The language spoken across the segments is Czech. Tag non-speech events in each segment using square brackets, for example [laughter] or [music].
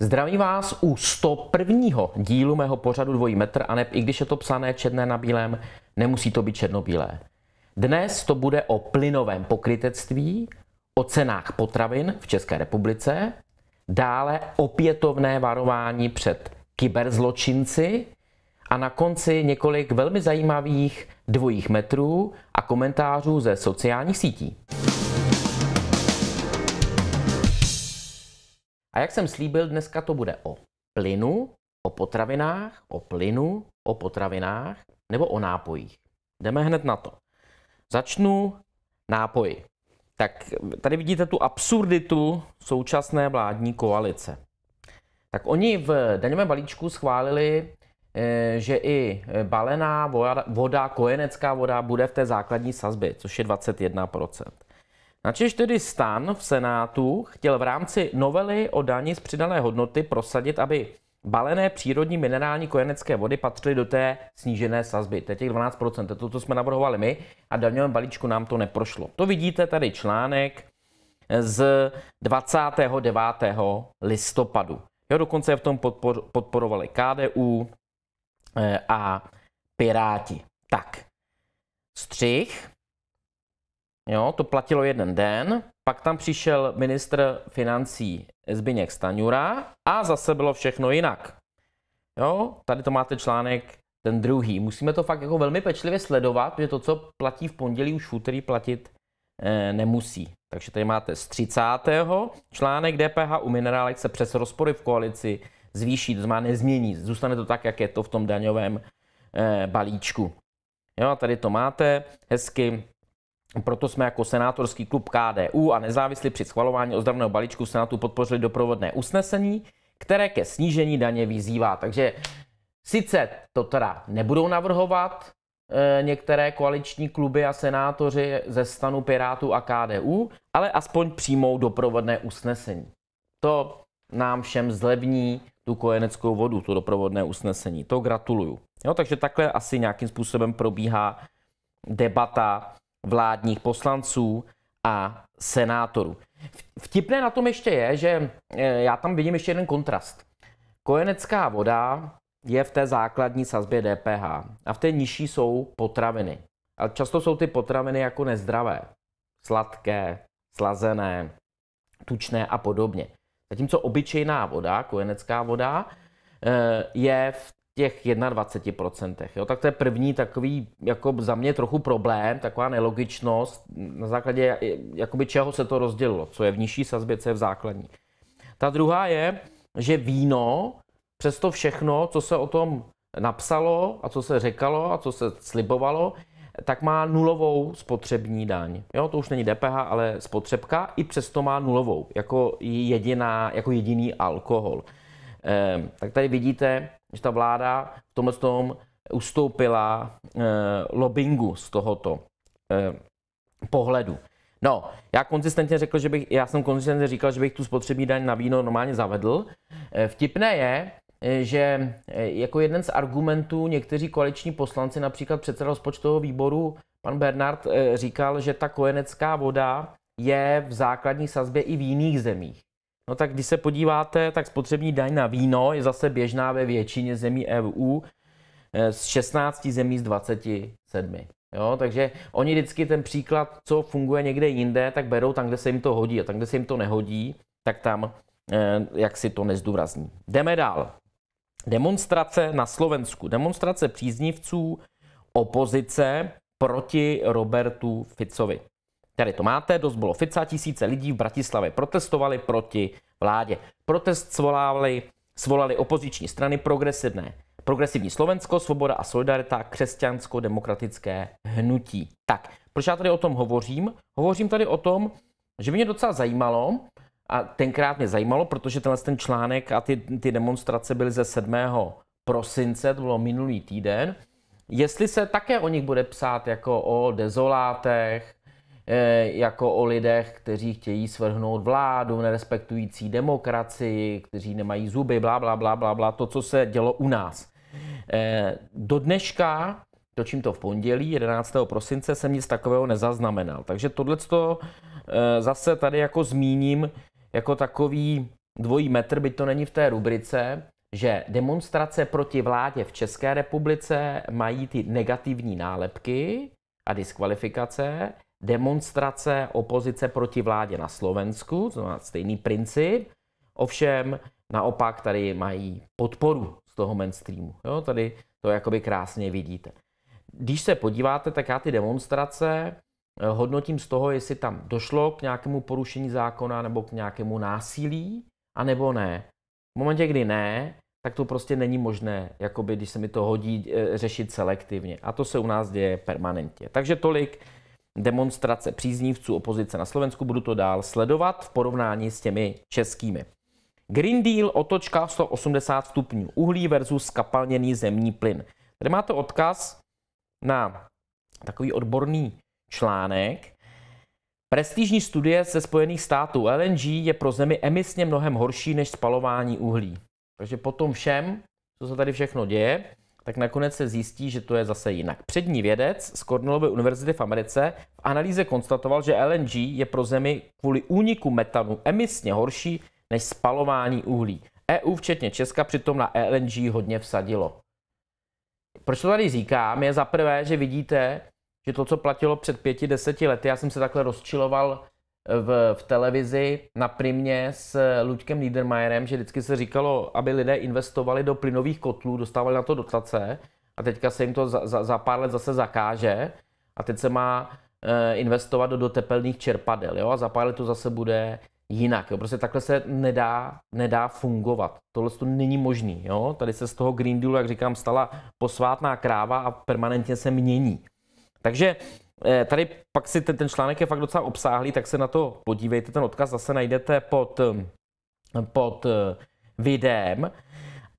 Zdravím vás u 101. dílu mého pořadu Dvojí metr a neb, i když je to psané černé na bílém, nemusí to být černobílé. Dnes to bude o plynovém pokrytectví o cenách potravin v České republice, dále opětovné varování před kyberzločinci a na konci několik velmi zajímavých dvojích metrů a komentářů ze sociálních sítí. A jak jsem slíbil, dneska to bude o plynu, o potravinách, o plynu, o potravinách nebo o nápojích. Jdeme hned na to. Začnu nápoji tak tady vidíte tu absurditu současné vládní koalice. Tak oni v daňovém balíčku schválili, eh, že i eh, balená voda, voda, kojenecká voda bude v té základní sazbě, což je 21%. Načež tedy stan v Senátu chtěl v rámci novely o dani z přidané hodnoty prosadit, aby Balené přírodní minerální kojenecké vody patřily do té snížené sazby, to je těch 12%, to je to, co jsme navrhovali my a daňovém balíčku nám to neprošlo. To vidíte tady článek z 29. listopadu. Jo, dokonce v tom podpor, podporovali KDU eh, a Piráti. Tak, střih, jo, to platilo jeden den, pak tam přišel ministr financí Zbyněk Staňura a zase bylo všechno jinak. Jo, tady to máte článek ten druhý. Musíme to fakt jako velmi pečlivě sledovat, protože to, co platí v pondělí, už v úterý platit e, nemusí. Takže tady máte z 30. článek DPH u minerálek se přes rozpory v koalici zvýší, to znamená nezmění. Zůstane to tak, jak je to v tom daňovém e, balíčku. Jo, tady to máte hezky proto jsme jako senátorský klub KDU a nezávislí při schvalování ozdravného balíčku Senátu podpořili doprovodné usnesení, které ke snížení daně vyzývá. Takže sice to teda nebudou navrhovat e, některé koaliční kluby a senátoři ze stanu Pirátů a KDU, ale aspoň přijmou doprovodné usnesení. To nám všem zlevní tu kojeneckou vodu, to doprovodné usnesení. To gratuluju. Jo, takže takhle asi nějakým způsobem probíhá debata vládních poslanců a senátorů. Vtipné na tom ještě je, že e, já tam vidím ještě jeden kontrast. Kojenecká voda je v té základní sazbě DPH a v té nižší jsou potraviny. A často jsou ty potraviny jako nezdravé. Sladké, slazené, tučné a podobně. Zatímco obyčejná voda, kojenecká voda, e, je v těch 21%. Jo? Tak to je první takový jako za mě trochu problém, taková nelogičnost, na základě eh, jakoby čeho se to rozdělilo, co je v nižší sazbě, co je v základní. Ta druhá je, že víno, přesto všechno, co se o tom napsalo a co se řekalo a co se slibovalo, tak má nulovou spotřební daň. Jo, to už není DPH, ale spotřebka i přesto má nulovou, jako, jediná, jako jediný alkohol. Ehm, tak tady vidíte, že ta vláda v tomhle tom ustoupila eh, lobbingu z tohoto eh, pohledu. No, já konzistentně řekl, že bych, já jsem konzistentně říkal, že bych tu spotřební daň na víno normálně zavedl. Eh, vtipné je, eh, že eh, jako jeden z argumentů někteří koaliční poslanci, například předseda rozpočtového výboru, pan Bernard, eh, říkal, že ta kojenecká voda je v základní sazbě i v jiných zemích. No tak když se podíváte, tak spotřební daň na víno je zase běžná ve většině zemí EU eh, z 16 zemí z 27. Jo, takže oni vždycky ten příklad, co funguje někde jinde, tak berou tam, kde se jim to hodí a tam, kde se jim to nehodí, tak tam eh, jak si to nezdůrazní. Jdeme dál. Demonstrace na Slovensku. Demonstrace příznivců opozice proti Robertu Ficovi. Tady to máte, dost bylo Fica, tisíce lidí v Bratislavě protestovali proti vládě. Protest svolávali, svolali opoziční strany progresivné. Progresivní Slovensko, Svoboda a Solidarita, křesťansko-demokratické hnutí. Tak, proč já tady o tom hovořím? Hovořím tady o tom, že mě docela zajímalo, a tenkrát mě zajímalo, protože tenhle ten článek a ty, ty demonstrace byly ze 7. prosince, to bylo minulý týden, jestli se také o nich bude psát jako o dezolátech, Eh, jako o lidech, kteří chtějí svrhnout vládu, nerespektující demokracii, kteří nemají zuby, bla, bla, bla, bla, bla, to, co se dělo u nás. Eh, do dneška, točím to v pondělí, 11. prosince, jsem nic takového nezaznamenal. Takže tohle eh, zase tady jako zmíním jako takový dvojí metr, byť to není v té rubrice, že demonstrace proti vládě v České republice mají ty negativní nálepky a diskvalifikace, demonstrace opozice proti vládě na Slovensku, to má stejný princip, ovšem naopak tady mají podporu z toho mainstreamu. Jo, tady to jakoby krásně vidíte. Když se podíváte, tak já ty demonstrace eh, hodnotím z toho, jestli tam došlo k nějakému porušení zákona nebo k nějakému násilí, anebo ne. V momentě, kdy ne, tak to prostě není možné, jakoby, když se mi to hodí, eh, řešit selektivně. A to se u nás děje permanentně. Takže tolik demonstrace příznivců opozice na Slovensku. Budu to dál sledovat v porovnání s těmi českými. Green Deal, otočka 180 stupňů, uhlí versus skapalněný zemní plyn. Tady máte odkaz na takový odborný článek. Prestižní studie ze Spojených států LNG je pro zemi emisně mnohem horší než spalování uhlí. Takže po tom všem, co se tady všechno děje, tak nakonec se zjistí, že to je zase jinak. Přední vědec z Cornellovy univerzity v Americe v analýze konstatoval, že LNG je pro Zemi kvůli úniku metanu emisně horší než spalování uhlí. EU, včetně Česka, přitom na LNG hodně vsadilo. Proč to tady říkám? Je za prvé, že vidíte, že to, co platilo před pěti, deseti lety, já jsem se takhle rozčiloval v, v televizi na primě s Luďkem Niedermayerem, že vždycky se říkalo, aby lidé investovali do plynových kotlů, dostávali na to dotace a teďka se jim to za, za, za pár let zase zakáže a teď se má e, investovat do, do tepelných čerpadel jo? a za pár let to zase bude jinak. Jo? Prostě takhle se nedá, nedá fungovat. Tohle to není možný. Jo? Tady se z toho Green Dealu, jak říkám, stala posvátná kráva a permanentně se mění. Takže Eh, tady pak si ten, ten článek je fakt docela obsáhlý, tak se na to podívejte. Ten odkaz zase najdete pod, eh, pod eh, videem.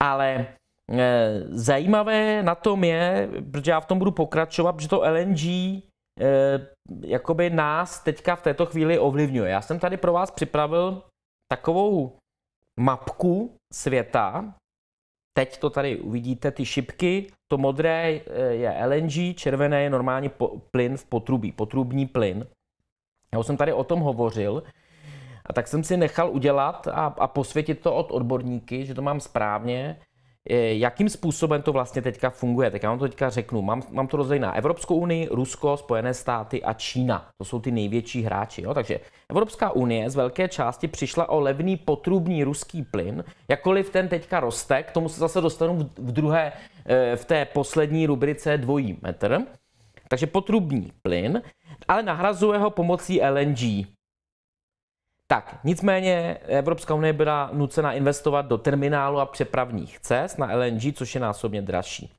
Ale zajímavé na tom je, protože já v tom budu pokračovat, že to LNG jakoby nás teďka v této chvíli ovlivňuje. Já jsem tady pro vás připravil takovou mapku světa, Teď to tady uvidíte, ty šipky, to modré eh, je LNG, červené je normálně plyn v potrubí, potrubní plyn. Já už jsem tady o tom hovořil, a tak jsem si nechal udělat a, a posvětit to od odborníky, že to mám správně, Eh, jakým způsobem to vlastně teďka funguje. Tak já vám to teďka řeknu. Mám, mám to rozdělené na Evropskou unii, Rusko, Spojené státy a Čína. To jsou ty největší hráči. Jo? Takže Evropská unie z velké části přišla o levný potrubní ruský plyn. Jakkoliv ten teďka roste, k tomu se zase dostanu v druhé, eh, v té poslední rubrice dvojí metr. Takže potrubní plyn, ale nahrazuje ho pomocí LNG. Tak, nicméně Evropská unie byla nucena investovat do terminálu a přepravních cest na LNG, což je násobně dražší.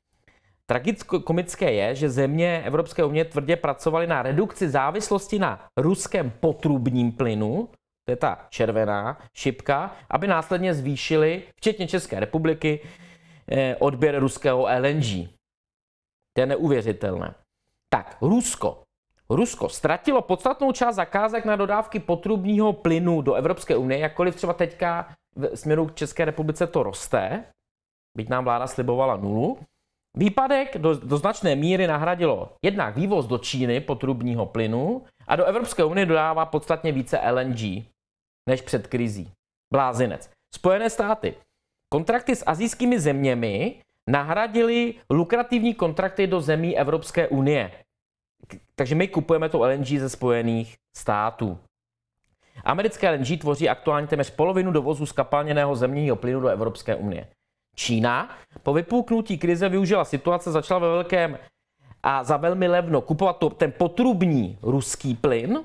Tragicko-komické je, že země Evropské unie tvrdě pracovaly na redukci závislosti na ruském potrubním plynu, to je ta červená šipka, aby následně zvýšili, včetně České republiky, eh, odběr ruského LNG. To je neuvěřitelné. Tak, Rusko Rusko ztratilo podstatnou část zakázek na dodávky potrubního plynu do Evropské unie, jakkoliv třeba teďka v směru k České republice to roste, byť nám vláda slibovala nulu. Výpadek do, do značné míry nahradilo jednak vývoz do Číny potrubního plynu a do Evropské unie dodává podstatně více LNG než před krizí. Blázinec. Spojené státy. Kontrakty s azijskými zeměmi nahradili lukrativní kontrakty do zemí Evropské unie. Takže my kupujeme to LNG ze Spojených států. Americké LNG tvoří aktuálně téměř polovinu dovozu skapalněného zemního plynu do Evropské unie. Čína po vypuknutí krize využila situace, začala ve velkém a za velmi levno kupovat to, ten potrubní ruský plyn,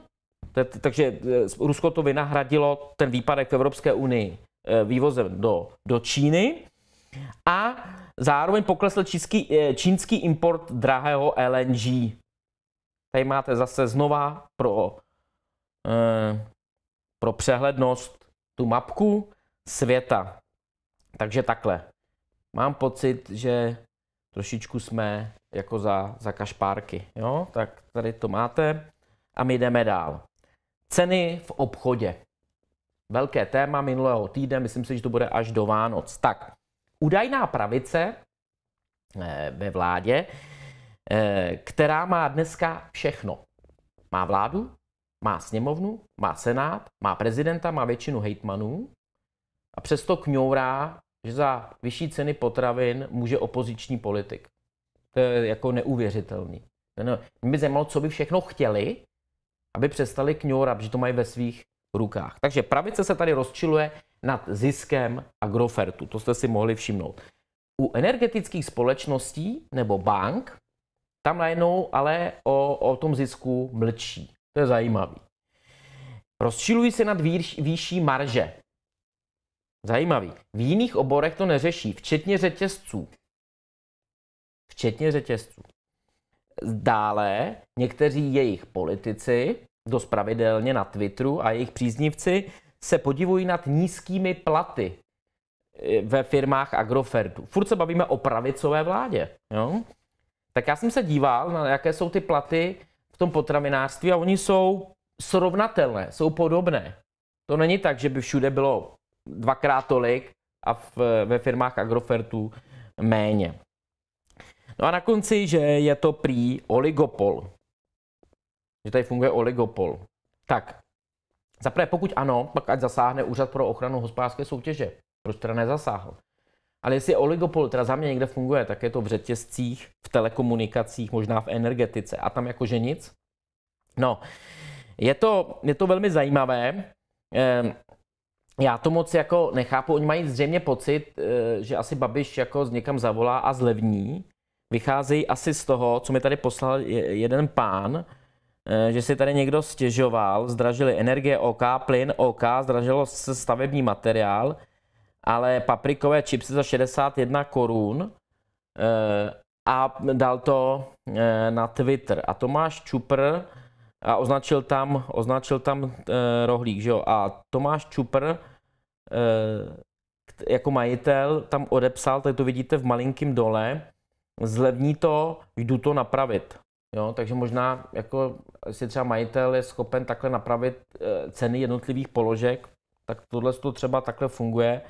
takže e, Rusko to vynahradilo, ten výpadek v Evropské unii, e, vývozem do, do Číny. A zároveň poklesl čínský, e, čínský import drahého LNG Tady máte zase znova pro, eh, pro přehlednost tu mapku světa. Takže takhle. Mám pocit, že trošičku jsme jako za, za kašpárky. Jo? Tak tady to máte a my jdeme dál. Ceny v obchodě. Velké téma minulého týdne, myslím si, že to bude až do Vánoc. Tak, údajná pravice eh, ve vládě Eh, která má dneska všechno. Má vládu, má sněmovnu, má senát, má prezidenta, má většinu hejtmanů a přesto kňourá, že za vyšší ceny potravin může opoziční politik. To je jako neuvěřitelný. Mě by zajímalo, co by všechno chtěli, aby přestali kňourat, že to mají ve svých rukách. Takže pravice se tady rozčiluje nad ziskem Agrofertu, to jste si mohli všimnout. U energetických společností nebo bank tam najednou ale o, o tom zisku mlčí. To je zajímavý. Rozčilují se nad výš, výšší marže. Zajímavý. V jiných oborech to neřeší, včetně řetězců. Včetně řetězců. Dále někteří jejich politici, dost pravidelně na Twitteru a jejich příznivci, se podivují nad nízkými platy e, ve firmách Agrofertu. Furt se bavíme o pravicové vládě. Jo? tak já jsem se díval, na jaké jsou ty platy v tom potravinářství a oni jsou srovnatelné, jsou podobné. To není tak, že by všude bylo dvakrát tolik a v, ve firmách Agrofertu méně. No a na konci, že je to prý oligopol. Že tady funguje oligopol. Tak, zaprvé pokud ano, pak ať zasáhne Úřad pro ochranu hospodářské soutěže. Proč teda nezasáhl? Ale jestli oligopol teda za mě někde funguje, tak je to v řetězcích, v telekomunikacích, možná v energetice a tam jakože nic. No, je to, je to velmi zajímavé. Ehm, já to moc jako nechápu. Oni mají zřejmě pocit, eh, že asi Babiš jako z někam zavolá a zlevní. Vycházejí asi z toho, co mi tady poslal jeden pán, eh, že si tady někdo stěžoval, zdražili energie OK, plyn OK, zdražilo se stavební materiál – ale paprikové chipsy za 61 korun eh, a dal to eh, na Twitter. A Tomáš Čupr a označil tam, označil tam eh, rohlík, že jo? A Tomáš Čupr jako majitel tam odepsal, tak to vidíte v malinkém dole, zlevní to, jdu to napravit. Jo, takže možná jako si třeba majitel je schopen takhle napravit ceny jednotlivých položek, tak tohle to třeba takhle funguje.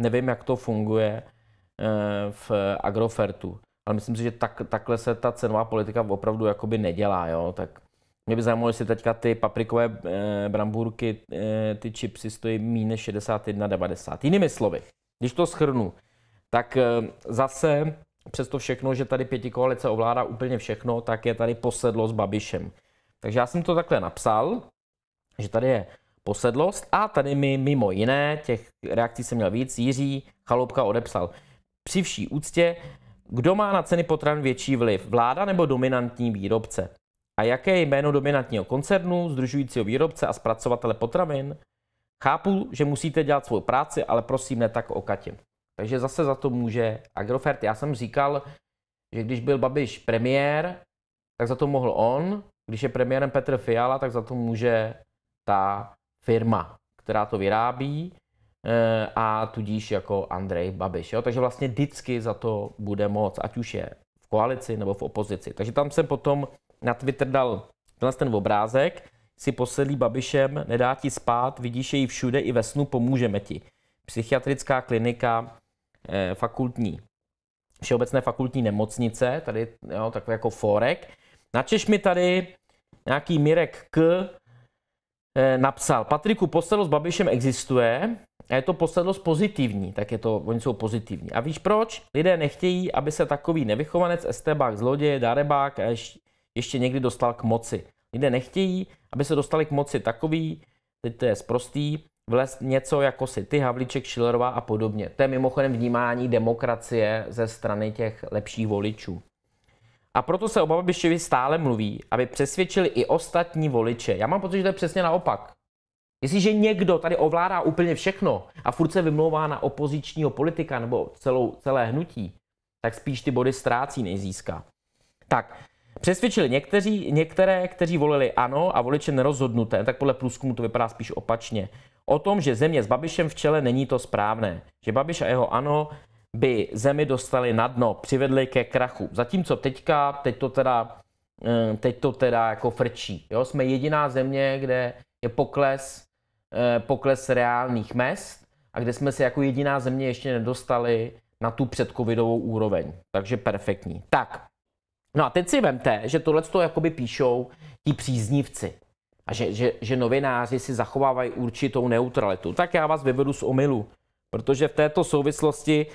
Nevím, jak to funguje eh, v Agrofertu, ale myslím si, že tak, takhle se ta cenová politika opravdu jakoby nedělá, jo, tak mě by zajímalo, jestli teďka ty paprikové e, eh, brambůrky, e, eh, ty chipsy stojí míne 61,90. Jinými slovy, když to schrnu, tak e, zase přes to všechno, že tady pěti koalice ovládá úplně všechno, tak je tady posedlo s Babišem. Takže já jsem to takhle napsal, že tady je posedlost. A tady mi mimo jiné, těch reakcí jsem měl víc, Jiří Chaloupka odepsal. Při vší úctě, kdo má na ceny potravin větší vliv, vláda nebo dominantní výrobce? A jaké je jméno dominantního koncernu, združujícího výrobce a zpracovatele potravin? Chápu, že musíte dělat svou práci, ale prosím ne tak Katě, Takže zase za to může Agrofert. Já jsem říkal, že když byl Babiš premiér, tak za to mohl on. Když je premiérem Petr Fiala, tak za to může ta firma, která to vyrábí eh, a tudíž jako Andrej Babiš. Jo? Takže vlastně vždycky za to bude moc, ať už je v koalici nebo v opozici. Takže tam jsem potom na Twitter dal tenhle ten obrázek, si posedlí Babišem, nedá ti spát, vidíš jej všude i ve snu, pomůžeme ti. Psychiatrická klinika eh, fakultní, všeobecné fakultní nemocnice, tady jo, takový jako forek. Načeš mi tady nějaký Mirek K, Eh, napsal, Patriku, posedlost s Babišem existuje a je to posedlost pozitivní, tak je to, oni jsou pozitivní. A víš proč? Lidé nechtějí, aby se takový nevychovanec, estebák, zloděj, darebák a ještě někdy dostal k moci. Lidé nechtějí, aby se dostali k moci takový, teď to je zprostý, vlez něco jako si ty, Havlíček, Šilerová a podobně. To je mimochodem vnímání demokracie ze strany těch lepších voličů. A proto se o Babišovi stále mluví, aby přesvědčili i ostatní voliče. Já mám pocit, že to je přesně naopak. Jestliže někdo tady ovládá úplně všechno a furt se vymlouvá na opozičního politika nebo celou, celé hnutí, tak spíš ty body ztrácí, než získá. Tak, přesvědčili někteří, některé, kteří volili ano a voliče nerozhodnuté, tak podle průzkumu to vypadá spíš opačně. O tom, že země s Babišem v čele není to správné. Že Babiš a jeho ano by zemi dostali na dno, přivedli ke krachu. Zatímco teďka, teď to teda, eh, teď to teda jako frčí. Jo? Jsme jediná země, kde je pokles, eh, pokles reálných mest a kde jsme se jako jediná země ještě nedostali na tu předcovidovou úroveň. Takže perfektní. Tak, no a teď si vemte, že tohle to jakoby píšou ti příznivci a že, že, že novináři si zachovávají určitou neutralitu. Tak já vás vyvedu z omylu, protože v této souvislosti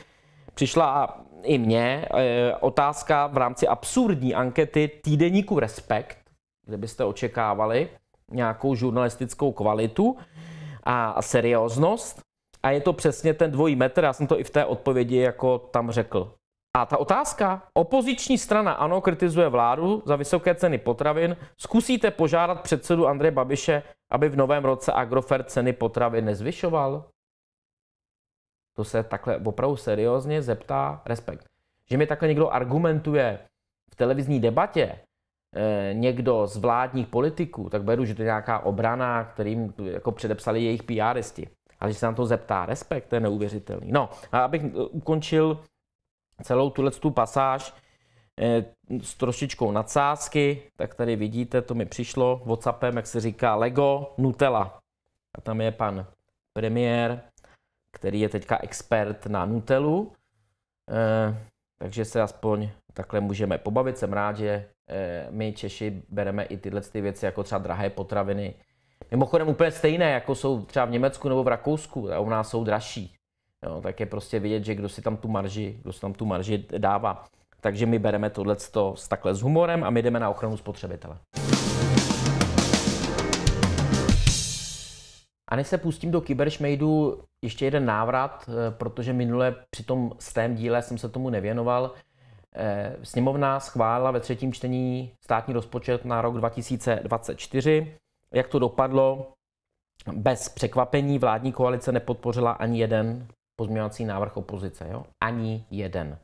přišla a i mě e, otázka v rámci absurdní ankety týdeníku Respekt, kde byste očekávali nějakou žurnalistickou kvalitu a serióznost. A je to přesně ten dvojí metr, já jsem to i v té odpovědi jako tam řekl. A ta otázka, opoziční strana ANO kritizuje vládu za vysoké ceny potravin, zkusíte požádat předsedu Andreje Babiše, aby v novém roce agrofer ceny potravin nezvyšoval? to se takhle opravdu seriózně zeptá respekt. Že mi takhle někdo argumentuje v televizní debatě, eh, někdo z vládních politiků, tak beru, že to je nějaká obrana, kterým jako předepsali jejich PRisti. Ale že se nám to zeptá respekt, to je neuvěřitelný. No, a abych eh, ukončil celou tuhle tu pasáž eh, s trošičkou nadsázky, tak tady vidíte, to mi přišlo WhatsAppem, jak se říká Lego Nutella. A tam je pan premiér který je teďka expert na Nutelu, E, takže se aspoň takhle můžeme pobavit. Jsem rád, že e, my Češi bereme i tyhle ty věci, jako třeba drahé potraviny. Mimochodem úplně stejné, jako jsou třeba v Německu nebo v Rakousku, a u nás jsou dražší. Jo, tak je prostě vidět, že kdo si tam tu marži, kdo si tam tu marži dává. Takže my bereme tohle s takhle s humorem a my jdeme na ochranu spotřebitele. A než se pustím do Kyberšmejdu, ještě jeden návrat, eh, protože minule při tom stém díle jsem se tomu nevěnoval. Eh, sněmovna schválila ve třetím čtení státní rozpočet na rok 2024. Jak to dopadlo? Bez překvapení vládní koalice nepodpořila ani jeden pozměňovací návrh opozice. Jo? Ani jeden.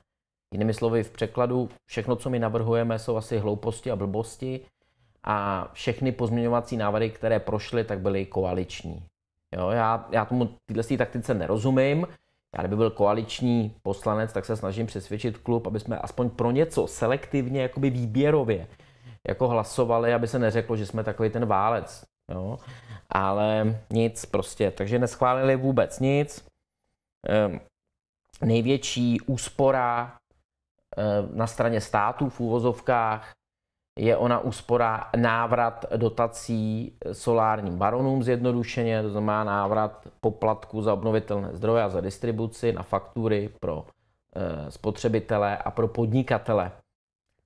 Jinými slovy, v překladu všechno, co my navrhujeme, jsou asi hlouposti a blbosti a všechny pozměňovací návrhy, které prošly, tak byly koaliční. Jo, já, já tomu této taktice nerozumím. Já kdyby byl koaliční poslanec, tak se snažím přesvědčit klub, aby jsme aspoň pro něco selektivně, jakoby výběrově, jako hlasovali, aby se neřeklo, že jsme takový ten válec. Jo? Ale nic prostě. Takže neschválili vůbec nic. Ehm, největší úspora e, na straně států v úvozovkách je ona úspora návrat dotací solárním baronům zjednodušeně, to znamená návrat poplatku za obnovitelné zdroje a za distribuci na faktury pro eh, spotřebitele a pro podnikatele.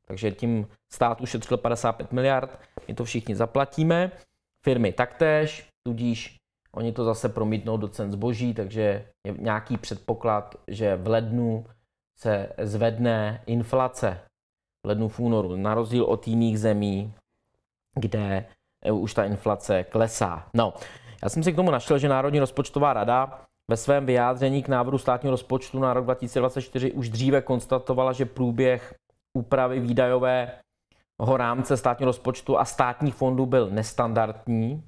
Takže tím stát ušetřil 55 miliard, my to všichni zaplatíme, firmy taktéž, tudíž oni to zase promítnou do cen zboží, takže je nějaký předpoklad, že v lednu se zvedne inflace lednu v únoru, na rozdíl od jiných zemí, kde eh, už ta inflace klesá. No, já jsem si k tomu našel, že Národní rozpočtová rada ve svém vyjádření k návrhu státního rozpočtu na rok 2024 už dříve konstatovala, že průběh úpravy výdajového rámce státního rozpočtu a státních fondů byl nestandardní.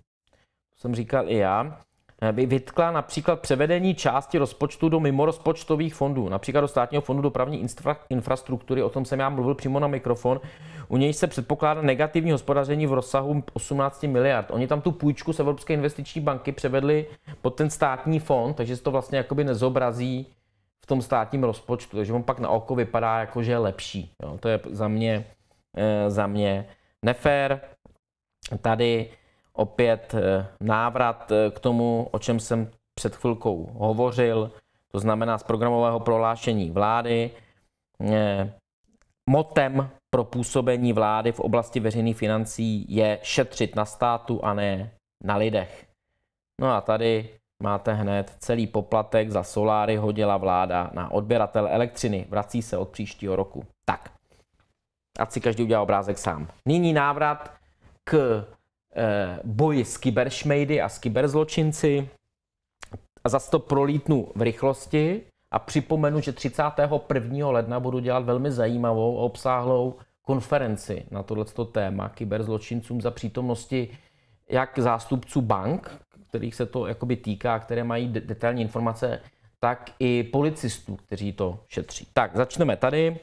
To jsem říkal i já. Eh, by vytkla například převedení části rozpočtu do mimorozpočtových fondů, například do státního fondu dopravní infra- infrastruktury, o tom jsem já mluvil přímo na mikrofon, u něj se předpokládá negativní hospodaření v rozsahu 18 miliard. Oni tam tu půjčku z Evropské investiční banky převedli pod ten státní fond, takže se to vlastně jakoby nezobrazí v tom státním rozpočtu, takže on pak na oko vypadá jako, že je lepší. Jo, to je za mě, eh, za mě nefér. Tady opět eh, návrat eh, k tomu, o čem jsem před chvilkou hovořil, to znamená z programového prohlášení vlády, eh, motem pro působení vlády v oblasti veřejných financí je šetřit na státu a ne na lidech. No a tady máte hned celý poplatek za soláry hodila vláda na odběratel elektřiny. Vrací se od příštího roku. Tak, ať si každý udělá obrázek sám. Nyní návrat k Eh, boji s kyberšmejdy a s kyberzločinci. A zase to prolítnu v rychlosti a připomenu, že 31. ledna budu dělat velmi zajímavou a obsáhlou konferenci na tohleto téma kyberzločincům za přítomnosti jak zástupců bank, kterých se to jakoby týká, které mají detailní informace, tak i policistů, kteří to šetří. Tak, začneme tady.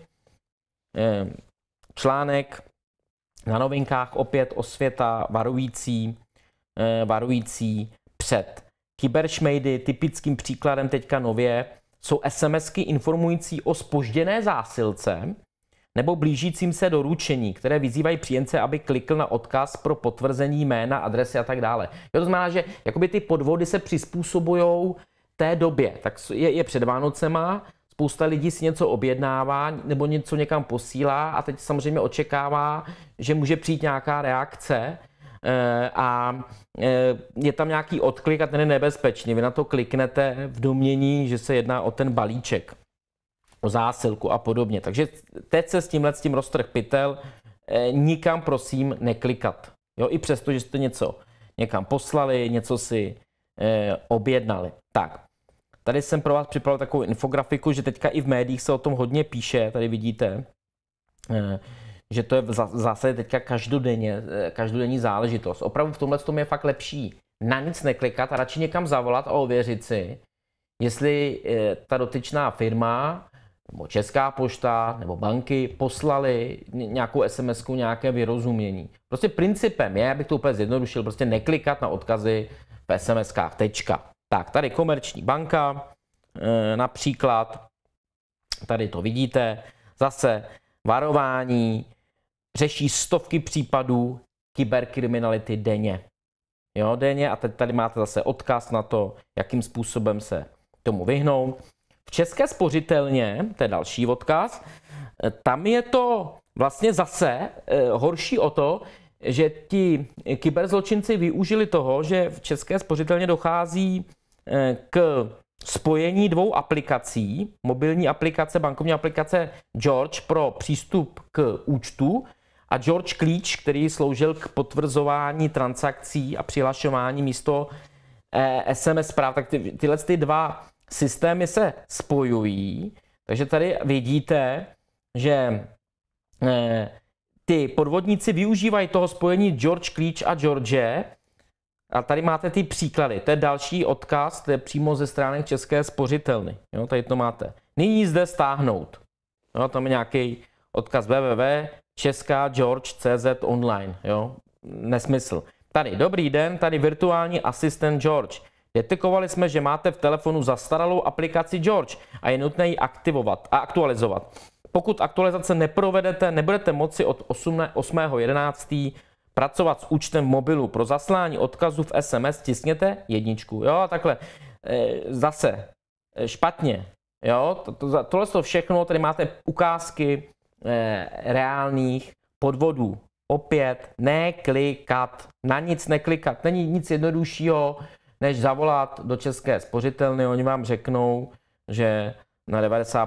Eh, článek na novinkách opět osvěta varující, eh, varující před kyberšmejdy. Typickým příkladem teďka nově jsou SMSky informující o spožděné zásilce nebo blížícím se doručení, které vyzývají příjemce, aby klikl na odkaz pro potvrzení jména, adresy a tak dále. Jo, to znamená, že jakoby ty podvody se přizpůsobují té době. Tak je, je před Vánocema, Spousta lidí si něco objednává nebo něco někam posílá a teď samozřejmě očekává, že může přijít nějaká reakce eh, a eh, je tam nějaký odklik a ten je nebezpečný. Vy na to kliknete v domění, že se jedná o ten balíček, o zásilku a podobně. Takže teď se s tímhle s tím roztrh pytel, eh, nikam prosím neklikat. Jo, i přesto, že jste něco někam poslali, něco si objednali. Tak, Tady jsem pro vás připravil takovou infografiku, že teďka i v médiích se o tom hodně píše, tady vidíte, eh, že to je v zásadě teďka každodenně, eh, každodenní záležitost. Opravdu v tomhle tom je fakt lepší na nic neklikat a radši někam zavolat a ověřit si, jestli eh, ta dotyčná firma nebo Česká pošta nebo banky poslali nějakou sms nějaké vyrozumění. Prostě principem je, abych to úplně zjednodušil, prostě neklikat na odkazy v SMS-kách. Tečka. Tak tady komerční banka, e, například, tady to vidíte, zase varování, řeší stovky případů kyberkriminality denně. Jo, denně a teď tady máte zase odkaz na to, jakým způsobem se tomu vyhnout. V České spořitelně, to je další odkaz, e, tam je to vlastně zase e, horší o to, že ti kyberzločinci využili toho, že v české spořitelně dochází eh, k spojení dvou aplikací, mobilní aplikace, bankovní aplikace George pro přístup k účtu a George Klíč, který sloužil k potvrzování transakcí a přihlašování místo SMS eh, zpráv, tak ty, tyhle ty dva systémy se spojují. Takže tady vidíte, že eh, ty podvodníci využívají toho spojení George Klíč a George. A tady máte ty příklady. To je další odkaz, to je přímo ze stránek České spořitelny. Jo, tady to máte. Nyní zde stáhnout. Jo, tam je nějaký odkaz www. Česká George CZ online. Jo, nesmysl. Tady, dobrý den, tady virtuální asistent George. Detekovali jsme, že máte v telefonu zastaralou aplikaci George a je nutné ji aktivovat a aktualizovat. Pokud aktualizace neprovedete, nebudete moci od 8.11. pracovat s účtem v mobilu. Pro zaslání odkazu v SMS tiskněte jedničku. Jo, takhle. E, zase e, špatně. Jo, to, to, tohle to všechno, tady máte ukázky e, reálných podvodů. Opět neklikat, na nic neklikat. Není nic jednoduššího, než zavolat do České spořitelny. Oni vám řeknou, že na 90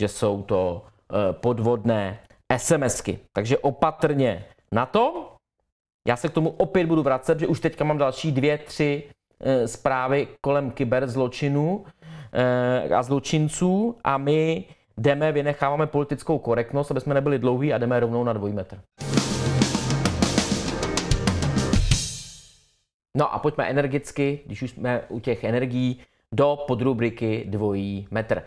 že jsou to eh, podvodné SMSky. Takže opatrně na to. Já se k tomu opět budu vracet, že už teďka mám další dvě, tři eh, zprávy kolem zločinu eh, a zločinců a my jdeme, vynecháváme politickou korektnost, aby jsme nebyli dlouhý a jdeme rovnou na dvojmetr. No a pojďme energicky, když už jsme u těch energií, do podrubriky dvojí metr.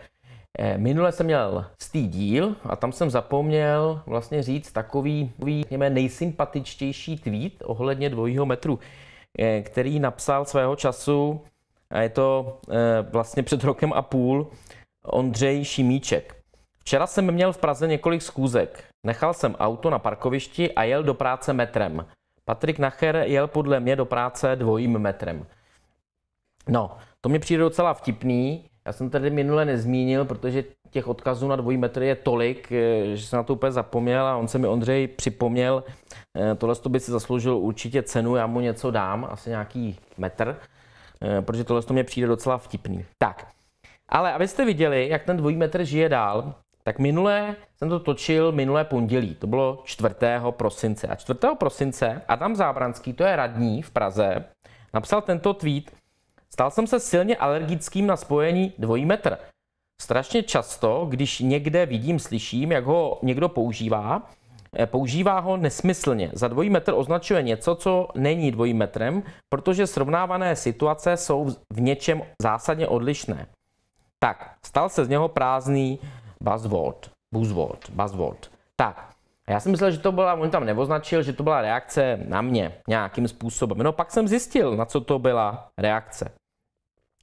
Eh, minule jsem měl stý díl a tam jsem zapomněl vlastně říct takový, řekněme, nejsympatičtější tweet ohledně dvojího metru, eh, který napsal svého času, a je to eh, vlastně před rokem a půl, Ondřej Šimíček. Včera jsem měl v Praze několik schůzek. Nechal jsem auto na parkovišti a jel do práce metrem. Patrik Nacher jel podle mě do práce dvojím metrem. No, to mě přijde docela vtipný, já jsem tady minule nezmínil, protože těch odkazů na dvojí metr je tolik, eh, že jsem na to úplně zapomněl a on se mi Ondřej připomněl, eh, tohle by si zasloužil určitě cenu, já mu něco dám, asi nějaký metr, eh, protože tohle to mě přijde docela vtipný. Tak, ale abyste viděli, jak ten dvojí metr žije dál, tak minule jsem to točil minulé pondělí, to bylo 4. prosince. A 4. prosince Adam Zábranský, to je radní v Praze, napsal tento tweet, Stal jsem se silně alergickým na spojení dvojí metr. Strašně často, když někde vidím, slyším, jak ho někdo používá, eh, používá ho nesmyslně. Za dvojí metr označuje něco, co není dvojí metrem, protože srovnávané situace jsou v něčem zásadně odlišné. Tak, stal se z něho prázdný buzzword. Buzzword, buzzword. Tak, já jsem myslel, že to byla, on tam neoznačil, že to byla reakce na mě nějakým způsobem. No pak jsem zjistil, na co to byla reakce.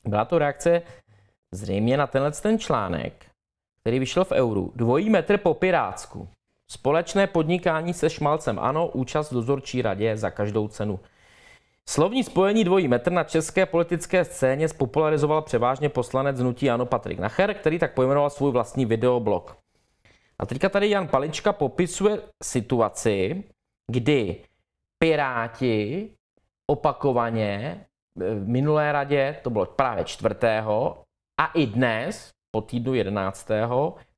Byla to reakce zřejmě na tenhle ten článek, který vyšel v euru. Dvojí metr po Pirátsku. Společné podnikání se Šmalcem. Ano, účast v dozorčí radě za každou cenu. Slovní spojení dvojí metr na české politické scéně spopularizoval převážně poslanec znutí Ano Patrik Nacher, který tak pojmenoval svůj vlastní videoblog. A teďka tady Jan Palička popisuje situaci, kdy Piráti opakovaně v minulé radě, to bylo právě čtvrtého, a i dnes, po týdnu 11.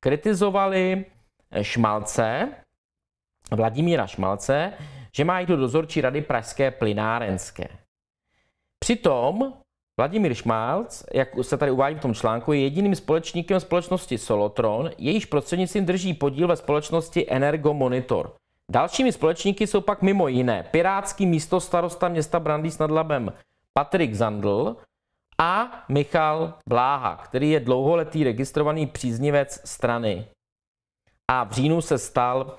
kritizovali eh, Šmalce, Vladimíra Šmalce, že má jít do dozorčí rady Pražské plynárenské. Přitom Vladimír Šmalc, jak se tady uvádí v tom článku, je jediným společníkem společnosti Solotron, jejíž prostřednictvím drží podíl ve společnosti Energomonitor. Dalšími společníky jsou pak mimo jiné Pirátský místo starosta města Brandýs nad Labem Patrik Zandl a Michal Bláha, který je dlouholetý registrovaný příznivec strany a v říjnu se stal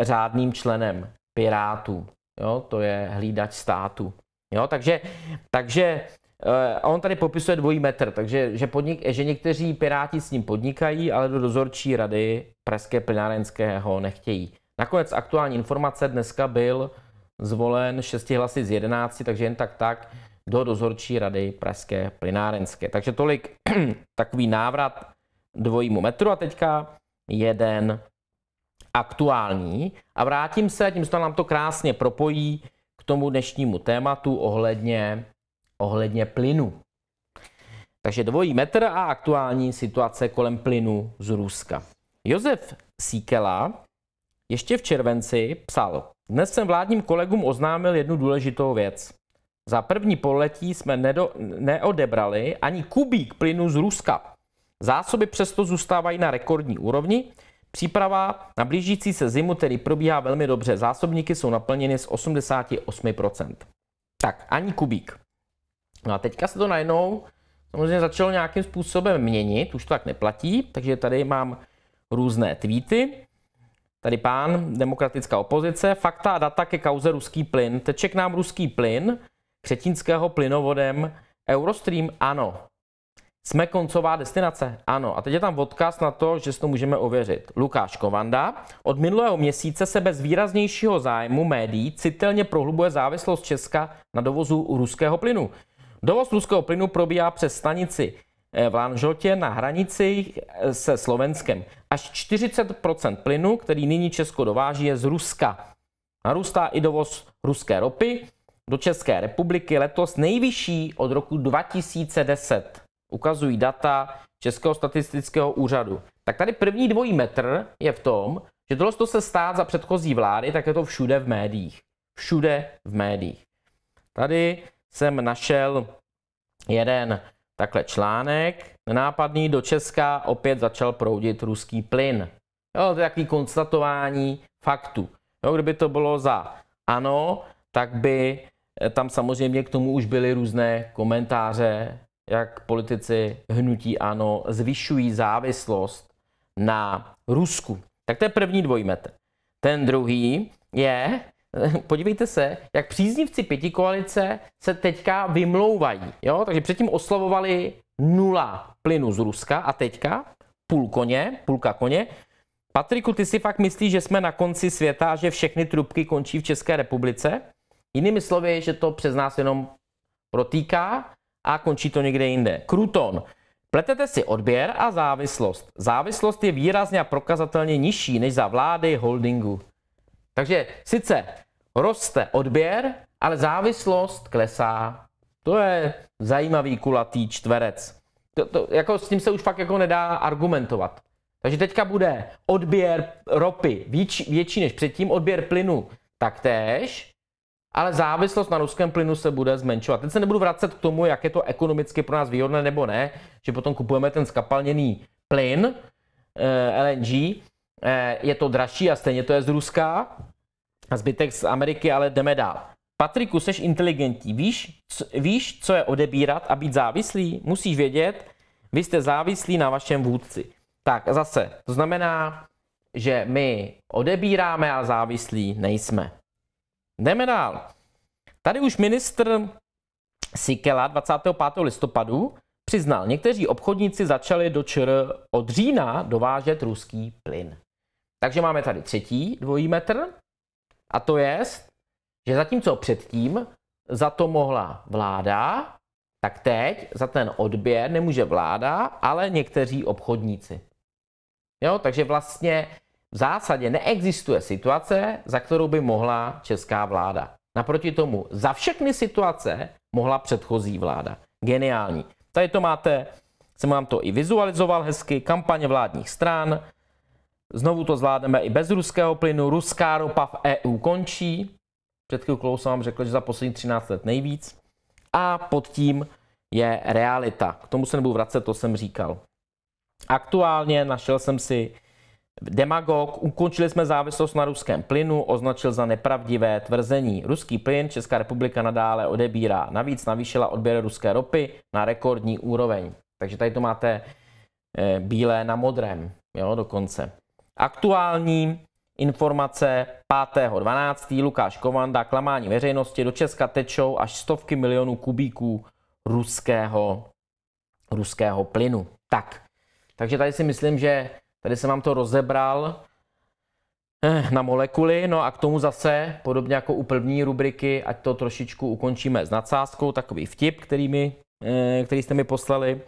e, řádným členem Pirátů. Jo, to je hlídač státu. Jo, takže, takže e, on tady popisuje dvojí metr, takže že, podnik, že někteří piráti s ním podnikají, ale do dozorčí rady Pražské plinárenského nechtějí. Nakonec aktuální informace dneska byl zvolen 6 hlasy z 11, takže jen tak tak do dozorčí rady Pražské plynárenské. Takže tolik [clears throat] takový návrat dvojímu metru a teďka jeden aktuální. A vrátím se, tím se nám to krásně propojí k tomu dnešnímu tématu ohledně, ohledně plynu. Takže dvojí metr a aktuální situace kolem plynu z Ruska. Josef Síkela ještě v červenci psal dnes jsem vládním kolegům oznámil jednu důležitou věc. Za první poletí jsme nedo, neodebrali ani kubík plynu z Ruska. Zásoby přesto zůstávají na rekordní úrovni. Příprava na blížící se zimu tedy probíhá velmi dobře. Zásobníky jsou naplněny z 88%. Tak, ani kubík. No a teďka se to najednou samozřejmě začalo nějakým způsobem měnit, už to tak neplatí, takže tady mám různé tweety. Tady pán, demokratická opozice, fakta a data ke kauze ruský plyn. Teče k nám ruský plyn, křetínského plynovodem Eurostream, ano. Jsme koncová destinace? Ano. A teď je tam odkaz na to, že si to můžeme ověřit. Lukáš Kovanda. Od minulého měsíce se bez výraznějšího zájmu médií citelně prohlubuje závislost Česka na dovozu ruského plynu. Dovoz ruského plynu probíhá přes stanici Eh, v Lanžotě na hranici eh, se Slovenskem. Až 40 plynu, který nyní Česko dováží, je z Ruska. Narůstá i dovoz ruské ropy do České republiky letos nejvyšší od roku 2010. Ukazují data Českého statistického úřadu. Tak tady první dvojí metr je v tom, že tohle to se stát za předchozí vlády, tak je to všude v médiích. Všude v médiích. Tady jsem našel jeden Takhle článek. Nenápadný do Česka opět začal proudit ruský plyn. Jo, to je takový konstatování faktu. Jo, kdyby to bylo za ano, tak by eh, tam samozřejmě k tomu už byly různé komentáře, jak politici hnutí ano zvyšují závislost na Rusku. Tak to je první dvojmetr. Ten druhý je, [laughs] podívejte se, jak příznivci pěti koalice se teďka vymlouvají. Jo? Takže předtím oslavovali nula plynu z Ruska a teďka půl koně, půlka koně. Patriku, ty si fakt myslíš, že jsme na konci světa, že všechny trubky končí v České republice? Jinými slovy, že to přes nás jenom protýká a končí to někde jinde. Kruton. Pletete si odběr a závislost. Závislost je výrazně a prokazatelně nižší než za vlády holdingu. Takže sice roste odběr, ale závislost klesá. To je zajímavý kulatý čtverec. To, to, jako s tím se už fakt jako nedá argumentovat. Takže teďka bude odběr ropy víč, větší než předtím, odběr plynu taktéž, ale závislost na ruském plynu se bude zmenšovat. Teď se nebudu vracet k tomu, jak je to ekonomicky pro nás výhodné nebo ne, že potom kupujeme ten skapalněný plyn, eh, LNG, eh, je to dražší a stejně to je z Ruska, a zbytek z Ameriky, ale jdeme dál. Patriku, jsi inteligentní. Víš, co, víš, co je odebírat a být závislý? Musíš vědět, vy jste závislí na vašem vůdci. Tak zase, to znamená, že my odebíráme a závislí nejsme. Jdeme dál. Tady už ministr Sikela 25. listopadu přiznal, někteří obchodníci začali do ČR od října dovážet ruský plyn. Takže máme tady třetí dvojí metr. A to je, že zatímco předtím za to mohla vláda, tak teď za ten odběr nemůže vláda, ale někteří obchodníci. Jo, takže vlastně v zásadě neexistuje situace, za kterou by mohla česká vláda. Naproti tomu, za všechny situace mohla předchozí vláda. Geniální. Tady to máte, jsem vám to i vizualizoval hezky, kampaně vládních stran, Znovu to zvládneme i bez ruského plynu. Ruská ropa v EU končí. Před chvilkou jsem vám řekl, že za poslední 13 let nejvíc. A pod tím je realita. K tomu se nebudu vracet, to jsem říkal. Aktuálně našel jsem si demagog. Ukončili jsme závislost na ruském plynu, označil za nepravdivé tvrzení. Ruský plyn Česká republika nadále odebírá. Navíc navýšila odběr ruské ropy na rekordní úroveň. Takže tady to máte eh, bílé na modrém, jo, dokonce. Aktuální informace 5.12. Lukáš Kovanda, klamání veřejnosti, do Česka tečou až stovky milionů kubíků ruského, ruského plynu. Tak, takže tady si myslím, že tady jsem vám to rozebral eh, na molekuly, no a k tomu zase, podobně jako u první rubriky, ať to trošičku ukončíme s nadsázkou, takový vtip, který, mi, eh, který jste mi poslali.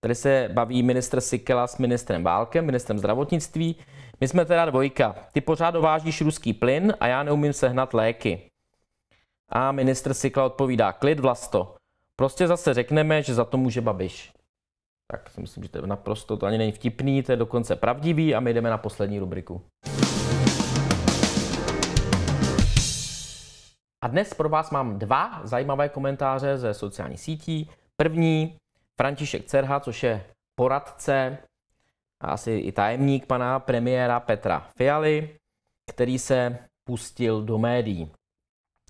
Tady se baví ministr Sikela s ministrem Válkem, ministrem zdravotnictví. My jsme teda dvojka. Ty pořád dovážíš ruský plyn a já neumím sehnat léky. A ministr Sikla odpovídá, klid vlasto. Prostě zase řekneme, že za to může Babiš. Tak si myslím, že to je naprosto, to ani není vtipný, to je dokonce pravdivý a my jdeme na poslední rubriku. A dnes pro vás mám dva zajímavé komentáře ze sociálních sítí. První, František Cerha, což je poradce a asi i tajemník pana premiéra Petra Fialy, který se pustil do médií.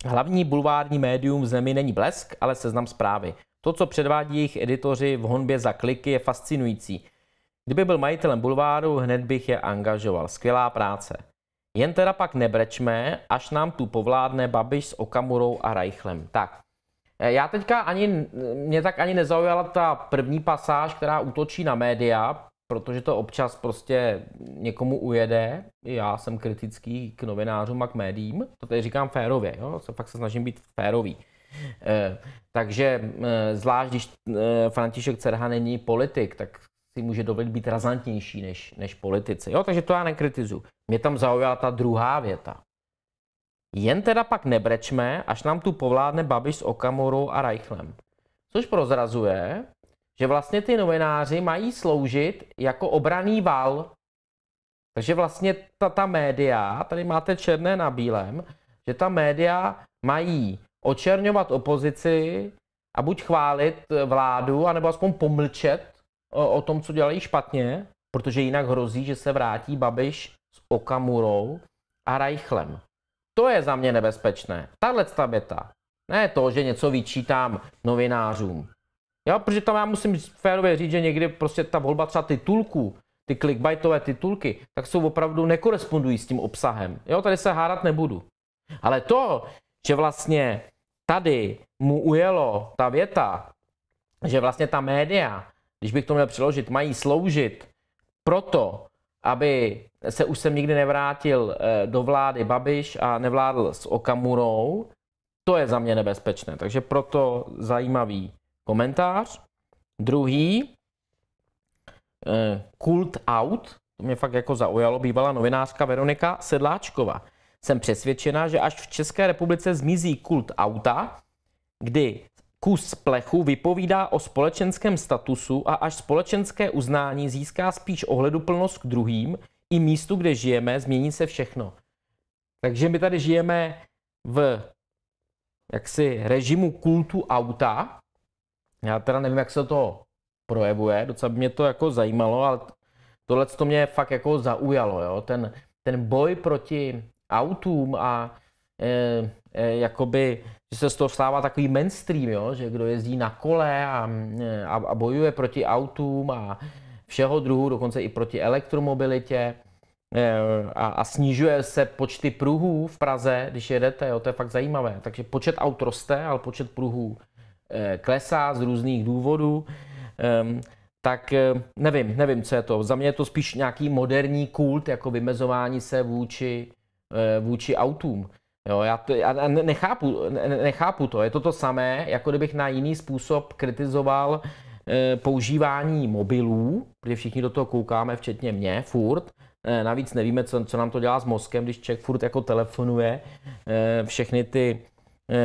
Hlavní bulvární médium v zemi není blesk, ale seznam zprávy. To, co předvádí jejich editoři v honbě za kliky, je fascinující. Kdyby byl majitelem bulváru, hned bych je angažoval. Skvělá práce. Jen teda pak nebrečme, až nám tu povládne Babiš s Okamurou a Reichlem. Tak, já teďka ani, mě tak ani nezaujala ta první pasáž, která útočí na média, protože to občas prostě někomu ujede. Já jsem kritický k novinářům a k médiím. To tady říkám férově, jo? fakt se snažím být férový. E, takže e, zvlášť, když e, František Cerha není politik, tak si může dovolit být razantnější než, než politici. Jo, takže to já nekritizu. Mě tam zaujala ta druhá věta. Jen teda pak nebrečme, až nám tu povládne Babiš s Okamorou a Reichlem. Což prozrazuje, že vlastně ty novináři mají sloužit jako obraný val. Takže vlastně ta, ta média, tady máte černé na bílém, že ta média mají očerňovat opozici a buď chválit eh, vládu, anebo aspoň pomlčet o, eh, o tom, co dělají špatně, protože jinak hrozí, že se vrátí Babiš s Okamurou a Reichlem. To je za mě nebezpečné. Tahle věta. Ne to, že něco vyčítám novinářům. Jo, protože tam já musím férově říct, že někdy prostě ta volba třeba titulků, ty clickbaitové titulky, tak jsou opravdu nekorespondují s tím obsahem. Jo, tady se hádat nebudu. Ale to, že vlastně tady mu ujelo ta věta, že vlastně ta média, když bych to měl přeložit, mají sloužit proto, aby se už sem nikdy nevrátil eh, do vlády Babiš a nevládl s Okamurou, to je za mě nebezpečné. Takže proto zajímavý komentář. Druhý, eh, Kult Out, to mě fakt jako zaujalo, bývalá novinářka Veronika Sedláčková. Jsem přesvědčena, že až v České republice zmizí kult auta, kdy kus plechu vypovídá o společenském statusu a až společenské uznání získá spíš ohleduplnost k druhým, i místu, kde žijeme, změní se všechno. Takže my tady žijeme v jaksi režimu kultu auta, já teda nevím, jak se to projevuje, docela by mě to jako zajímalo, ale tohle to mě fakt jako zaujalo, jo? Ten, ten boj proti autům a e, e, jakoby, že se z toho stává takový mainstream, jo? že kdo jezdí na kole a, a, a bojuje proti autům a všeho druhu, dokonce i proti elektromobilitě e, a, a snižuje se počty pruhů v Praze, když jedete, jo, to je fakt zajímavé. Takže počet aut roste, ale počet pruhů Eh, klesá z různých důvodů, tak eh, nevím, nevím, co je to. Za mě je to spíš nějaký moderní kult, jako vymezování se vůči, eh, vůči autům. Jo, já, to, já nechápu, nechápu to. Je to to samé, jako kdybych na jiný způsob kritizoval používání mobilů, protože všichni do toho koukáme, včetně mě, furt. navíc nevíme, co, co nám to dělá s mozkem, když člověk furt jako telefonuje. všechny ty,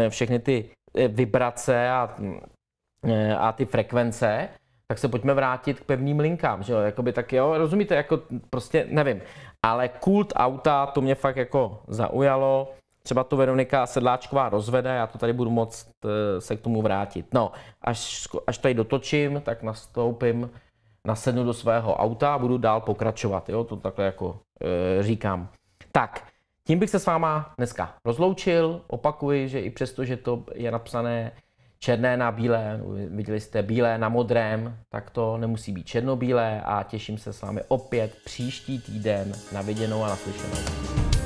všechny ty Eh, vibrace a, eh, a ty frekvence, tak se pojďme vrátit k pevným linkám, že jo, jakoby tak jo, rozumíte, jako prostě nevím, ale kult auta, to mě fakt jako zaujalo, třeba to Veronika Sedláčková rozvede, já to tady budu moc eh, se k tomu vrátit. No, až, až tady dotočím, tak nastoupím, nasednu do svého auta a budu dál pokračovat, jo, to takhle jako e, říkám. Tak, tím bych se s váma dneska rozloučil. Opakuji, že i přesto, že to je napsané černé na bílé, viděli jste bílé na modrém, tak to nemusí být černobílé a těším se s vámi opět příští týden na viděnou a naslyšenou.